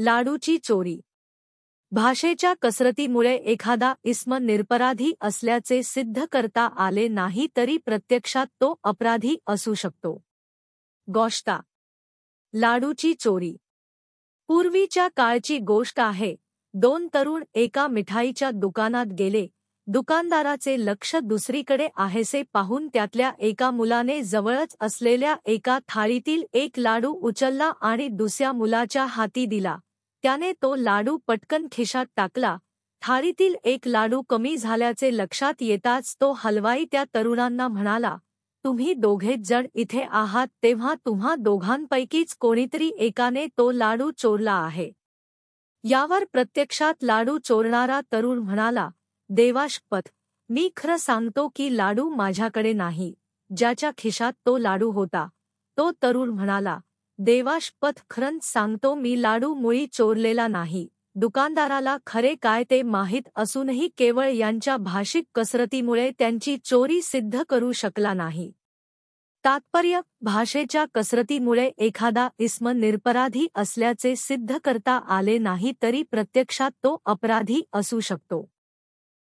लाडूची चोरी भाषेच्या कसरतीमुळे एखादा इस्म निरपराधी असल्याचे सिद्ध करता आले नाही तरी प्रत्यक्षात तो अपराधी असू शकतो गोष्टा लाडूची चोरी पूर्वीच्या काळची गोष्ट आहे दोन तरुण एका मिठाईच्या दुकानात गेले दुकानदाराचे लक्ष दुसरीकडे आहेसे पाहून त्यातल्या एका मुलाने जवळच असलेल्या एका थाळीतील एक लाडू उचलला आणि दुसऱ्या मुलाच्या हाती दिला त्याने तो लाडू पटकन खिशात टाकला थाळीतील एक लाडू कमी झाल्याचे लक्षात येताच तो हलवाई त्या तरुणांना म्हणाला तुम्ही दोघेच जण इथे आहात तेव्हा तुम्हा दोघांपैकीच कोणीतरी एकाने तो लाडू चोरला आहे यावर प्रत्यक्षात लाडू चोरणारा तरुण म्हणाला देवाशपथ मी खरं सांगतो की लाडू माझ्याकडे नाही ज्याच्या खिशात तो लाडू होता तो तरुण म्हणाला देवाशपथ खरं सांगतो मी लाडू मुळी चोरलेला नाही दुकानदाराला खरे काय ते माहीत असूनही केवळ यांच्या भाषिक कसरतीमुळे त्यांची चोरी सिद्ध करू शकला नाही तात्पर्य भाषेच्या कसरतीमुळे एखादा इस्म निरपराधी असल्याचे सिद्ध करता आले नाही तरी प्रत्यक्षात तो अपराधी असू शकतो